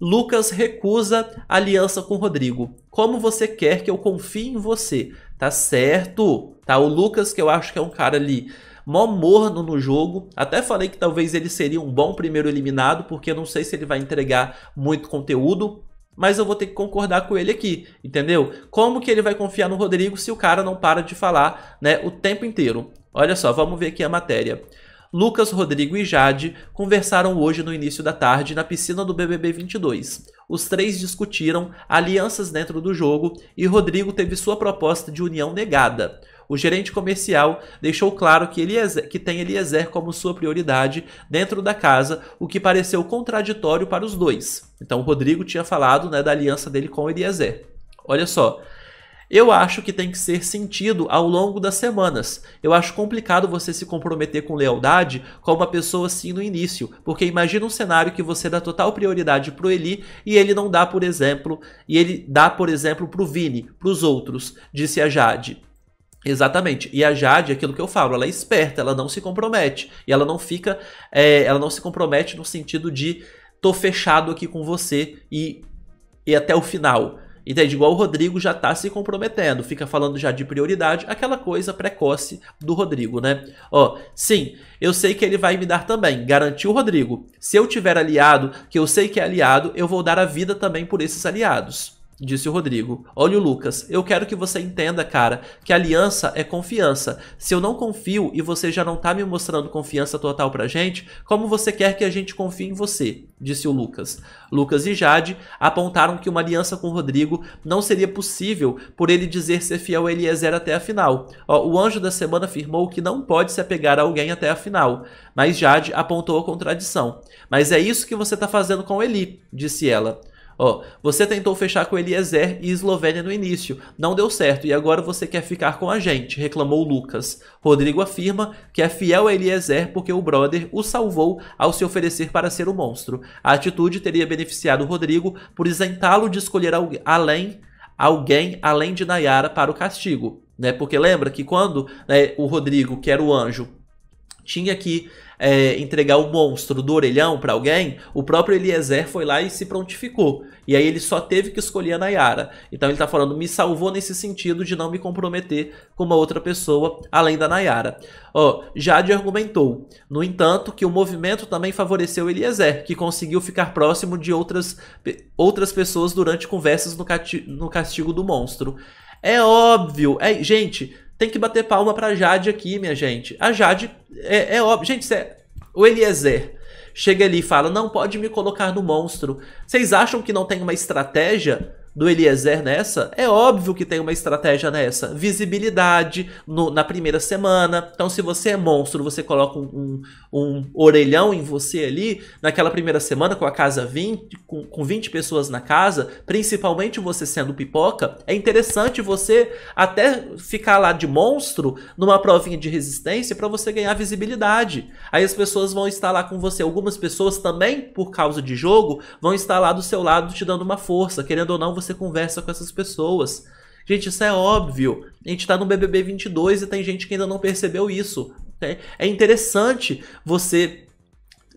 Lucas recusa aliança com Rodrigo. Como você quer que eu confie em você? Tá certo? Tá, o Lucas que eu acho que é um cara ali mó morno no jogo. Até falei que talvez ele seria um bom primeiro eliminado, porque eu não sei se ele vai entregar muito conteúdo, mas eu vou ter que concordar com ele aqui, entendeu? Como que ele vai confiar no Rodrigo se o cara não para de falar, né, o tempo inteiro? Olha só, vamos ver aqui a matéria. Lucas, Rodrigo e Jade conversaram hoje no início da tarde na piscina do BBB 22. Os três discutiram alianças dentro do jogo e Rodrigo teve sua proposta de união negada. O gerente comercial deixou claro que, Eliezer, que tem Eliezer como sua prioridade dentro da casa, o que pareceu contraditório para os dois. Então, o Rodrigo tinha falado né, da aliança dele com Eliezer. Olha só, eu acho que tem que ser sentido ao longo das semanas. Eu acho complicado você se comprometer com lealdade com uma pessoa assim no início, porque imagina um cenário que você dá total prioridade pro Eli e ele não dá, por exemplo, e ele dá, por exemplo, pro Vini, pros outros, disse a Jade. Exatamente. E a Jade, aquilo que eu falo, ela é esperta, ela não se compromete. E ela não fica. É, ela não se compromete no sentido de tô fechado aqui com você e, e até o final. Entende? Igual o Rodrigo já tá se comprometendo, fica falando já de prioridade, aquela coisa precoce do Rodrigo, né? Ó, sim, eu sei que ele vai me dar também, garantiu o Rodrigo. Se eu tiver aliado, que eu sei que é aliado, eu vou dar a vida também por esses aliados. Disse o Rodrigo. Olha o Lucas, eu quero que você entenda, cara, que aliança é confiança. Se eu não confio e você já não tá me mostrando confiança total pra gente, como você quer que a gente confie em você? Disse o Lucas. Lucas e Jade apontaram que uma aliança com Rodrigo não seria possível por ele dizer ser fiel a Eliezer até a final. O anjo da semana afirmou que não pode se apegar a alguém até a final, mas Jade apontou a contradição. Mas é isso que você tá fazendo com Eli, disse ela. Ó, você tentou fechar com Eliezer e Eslovênia no início, não deu certo e agora você quer ficar com a gente, reclamou Lucas. Rodrigo afirma que é fiel a Eliezer porque o brother o salvou ao se oferecer para ser o um monstro. A atitude teria beneficiado Rodrigo por isentá-lo de escolher além alguém além de Nayara para o castigo. Né? Porque lembra que quando né, o Rodrigo, que era o anjo, tinha que é, entregar o monstro do orelhão para alguém, o próprio Eliezer foi lá e se prontificou. E aí ele só teve que escolher a Nayara. Então ele está falando, me salvou nesse sentido de não me comprometer com uma outra pessoa além da Nayara. Ó, Jade argumentou, no entanto, que o movimento também favoreceu Eliezer, que conseguiu ficar próximo de outras, outras pessoas durante conversas no, no castigo do monstro. É óbvio, é, gente, tem que bater palma pra Jade aqui, minha gente. A Jade é, é óbvio. Gente, é... o Eliezer chega ali e fala: Não pode me colocar no monstro. Vocês acham que não tem uma estratégia do Eliezer nessa, é óbvio que tem uma estratégia nessa. Visibilidade no, na primeira semana. Então, se você é monstro, você coloca um, um, um orelhão em você ali, naquela primeira semana, com a casa 20, com, com 20 pessoas na casa, principalmente você sendo pipoca, é interessante você até ficar lá de monstro numa provinha de resistência para você ganhar visibilidade. Aí as pessoas vão estar lá com você. Algumas pessoas também, por causa de jogo, vão estar lá do seu lado te dando uma força. Querendo ou não, você você conversa com essas pessoas. Gente, isso é óbvio. A gente está no BBB 22 e tem gente que ainda não percebeu isso. É, é interessante você,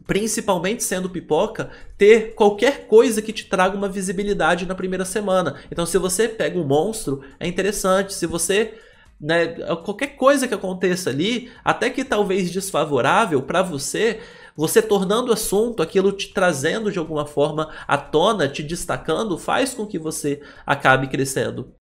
principalmente sendo pipoca, ter qualquer coisa que te traga uma visibilidade na primeira semana. Então, se você pega um monstro, é interessante. Se você né, qualquer coisa que aconteça ali, até que talvez desfavorável para você, você tornando o assunto, aquilo te trazendo de alguma forma à tona, te destacando, faz com que você acabe crescendo.